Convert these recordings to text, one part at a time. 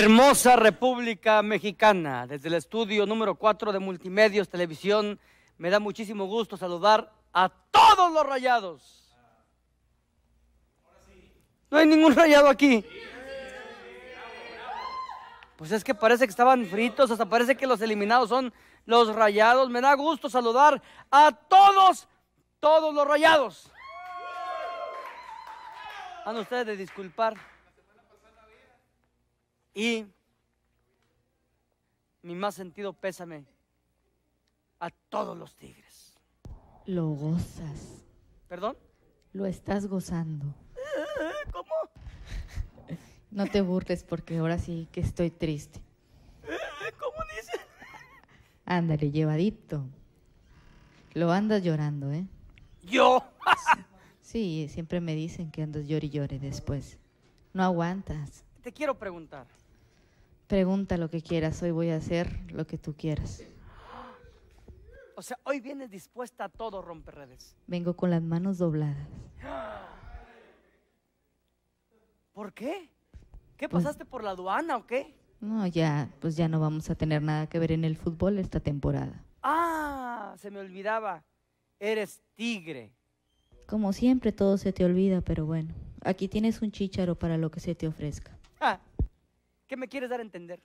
Hermosa República Mexicana, desde el estudio número 4 de Multimedios Televisión, me da muchísimo gusto saludar a todos los rayados. No hay ningún rayado aquí. Pues es que parece que estaban fritos, hasta parece que los eliminados son los rayados. Me da gusto saludar a todos, todos los rayados. Han ustedes de disculpar. Y mi más sentido pésame a todos los tigres. Lo gozas. ¿Perdón? Lo estás gozando. Eh, ¿Cómo? No te burles porque ahora sí que estoy triste. Eh, ¿Cómo dices? Ándale, llevadito. Lo andas llorando, ¿eh? ¿Yo? sí, siempre me dicen que andas y llore después. No aguantas. Te quiero preguntar. Pregunta lo que quieras, hoy voy a hacer lo que tú quieras. O sea, hoy vienes dispuesta a todo romper redes. Vengo con las manos dobladas. ¿Por qué? ¿Qué pues pasaste por la aduana o qué? No, ya, pues ya no vamos a tener nada que ver en el fútbol esta temporada. Ah, se me olvidaba. Eres tigre. Como siempre todo se te olvida, pero bueno, aquí tienes un chícharo para lo que se te ofrezca. Ah, ¿Qué me quieres dar a entender?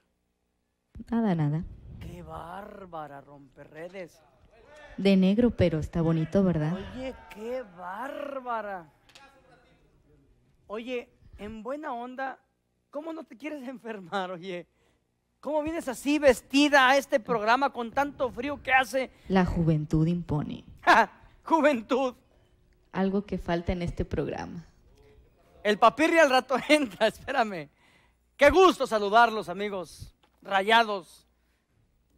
Nada, nada. Qué bárbara, romper redes. De negro, pero está bonito, ¿verdad? Oye, qué bárbara. Oye, en buena onda, ¿cómo no te quieres enfermar, oye? ¿Cómo vienes así vestida a este programa con tanto frío que hace? La juventud impone. ¡Ja! ¡Juventud! Algo que falta en este programa. El papirri al rato entra, espérame. Qué gusto saludarlos, amigos, rayados.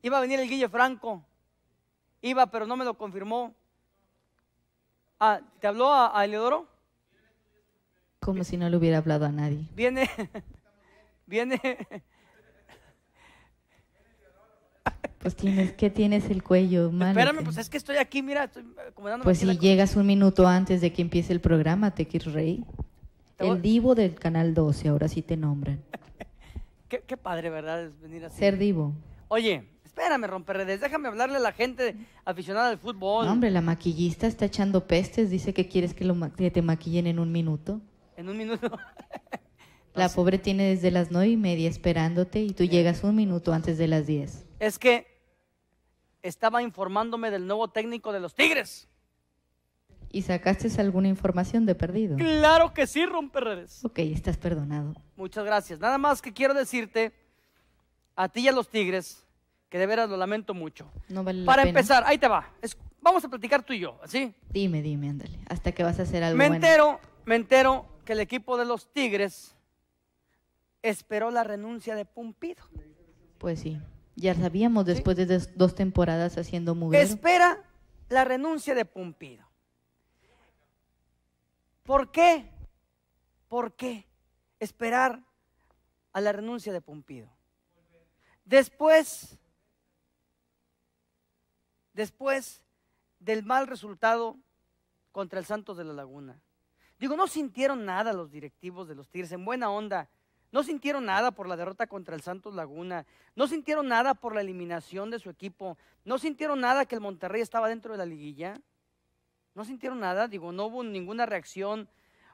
Iba a venir el Guille Franco. Iba, pero no me lo confirmó. Ah, ¿Te habló a, Eleodoro? Como si no le hubiera hablado a nadie. Viene, viene. Pues tienes, ¿qué tienes el cuello? Mal, Espérame, pues es que estoy aquí, mira, estoy Pues si llegas un minuto antes de que empiece el programa, te quiero reír. El divo del Canal 12, ahora sí te nombran. qué, padre, ¿verdad? venir a Ser divo. Oye, espérame, redes, déjame hablarle a la gente aficionada al fútbol. No, hombre, la maquillista está echando pestes, dice que quieres que, lo te maquillen en un minuto. En un minuto. la pobre tiene desde las nueve y media esperándote y tú llegas un minuto antes de las diez. Es que estaba informándome del nuevo técnico de los Tigres. ¿Y sacaste alguna información de perdido? Claro que sí, redes Ok, estás perdonado. Muchas gracias. Nada más que quiero decirte, a ti y a los tigres, que de veras lo lamento mucho. Para empezar, ahí te va. vamos a platicar tú y yo, ¿sí? Dime, dime, ándale. Hasta que vas a hacer algo. Me entero, me entero que el equipo de los tigres esperó la renuncia de Pumpido. Pues sí, ya sabíamos después de dos temporadas haciendo mujer. Espera la renuncia de Pumpido. ¿Por qué? ¿Por qué esperar a la renuncia de Pompido? Después, después del mal resultado contra el Santos de la Laguna. Digo, no sintieron nada los directivos de los Tigres, en buena onda. No sintieron nada por la derrota contra el Santos Laguna. No sintieron nada por la eliminación de su equipo. No sintieron nada que el Monterrey estaba dentro de la liguilla. No sintieron nada, digo, no hubo ninguna reacción,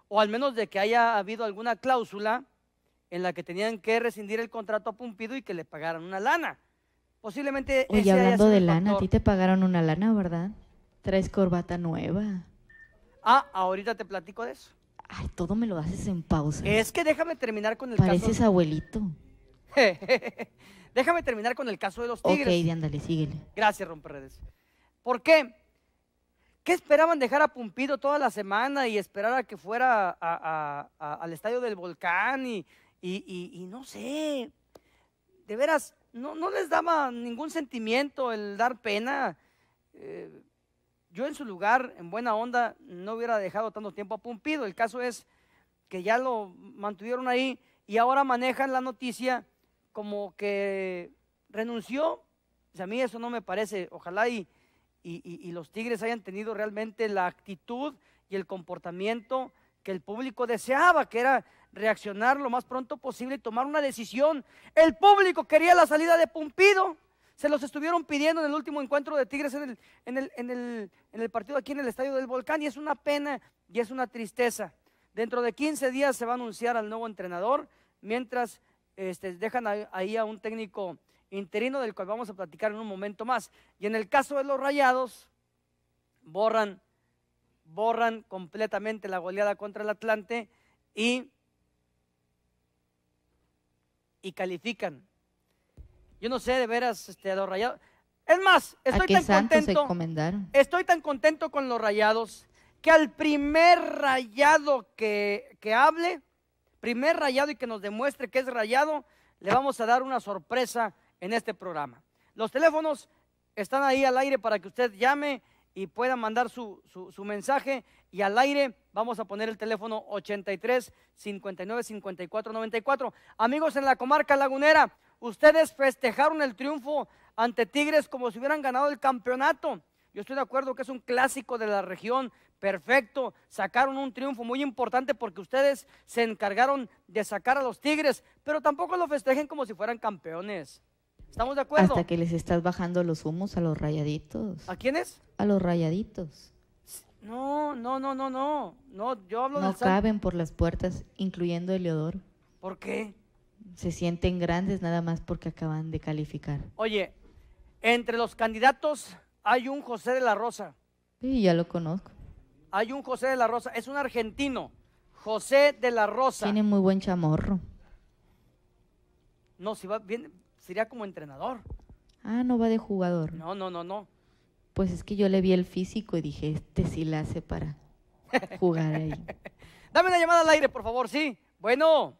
o al menos de que haya habido alguna cláusula en la que tenían que rescindir el contrato a Pumpido y que le pagaran una lana. Posiblemente. Oye, hablando de lana, a ti te pagaron una lana, ¿verdad? Traes corbata nueva. Ah, ahorita te platico de eso. Ay, todo me lo haces en pausa. Es que déjame terminar con el caso. Pareces abuelito. déjame terminar con el caso de los tigres. Ok, ándale, síguele. Gracias, Romperredes. ¿Por qué? ¿Qué esperaban dejar a Pumpido toda la semana y esperar a que fuera al estadio del volcán y, no sé? De veras, no, les daba ningún sentimiento el dar pena. Eh, yo en su lugar, en buena onda, no hubiera dejado tanto tiempo a Pumpido. El caso es que ya lo mantuvieron ahí y ahora manejan la noticia como que renunció. sea, a mí eso no me parece. Ojalá y y, los Tigres hayan tenido realmente la actitud y el comportamiento que el público deseaba, que era reaccionar lo más pronto posible y tomar una decisión. El público quería la salida de Pumpido. Se los estuvieron pidiendo en el último encuentro de Tigres en el, en el, partido aquí en el Estadio del Volcán y es una pena y es una tristeza. Dentro de 15 días se va a anunciar al nuevo entrenador, mientras este, dejan ahí a un técnico interino del cual vamos a platicar en un momento más. Y en el caso de los Rayados, borran, borran completamente la goleada contra el Atlante y, y califican. Yo no sé de veras este, a los Rayados. Es más, estoy tan contento. Estoy tan contento con los Rayados que al primer rayado que, que hable, primer rayado y que nos demuestre que es rayado, le vamos a dar una sorpresa en este programa. Los teléfonos están ahí al aire para que usted llame y pueda mandar su, su, mensaje. Y al aire vamos a poner el teléfono 83 59 54 94. Amigos en la comarca lagunera, ustedes festejaron el triunfo ante Tigres como si hubieran ganado el campeonato. Yo estoy de acuerdo que es un clásico de la región, perfecto. Sacaron un triunfo muy importante porque ustedes se encargaron de sacar a los Tigres, pero tampoco lo festejen como si fueran campeones. ¿Estamos de acuerdo? Hasta que les estás bajando los humos a los rayaditos. ¿A quiénes? A los rayaditos. No, no, no, no, no. No, yo no caben por las puertas, incluyendo Eleodoro. ¿Por qué? Se sienten grandes nada más porque acaban de calificar. Oye, entre los candidatos hay un José de la Rosa. Sí, ya lo conozco. Hay un José de la Rosa, es un argentino. José de la Rosa. Tiene muy buen chamorro. No, si va bien, sería como entrenador. Ah, no va de jugador. No, no, no, no. Pues es que yo le vi el físico y dije, este sí la hace para jugar ahí. Dame la llamada al aire, por favor, sí. Bueno.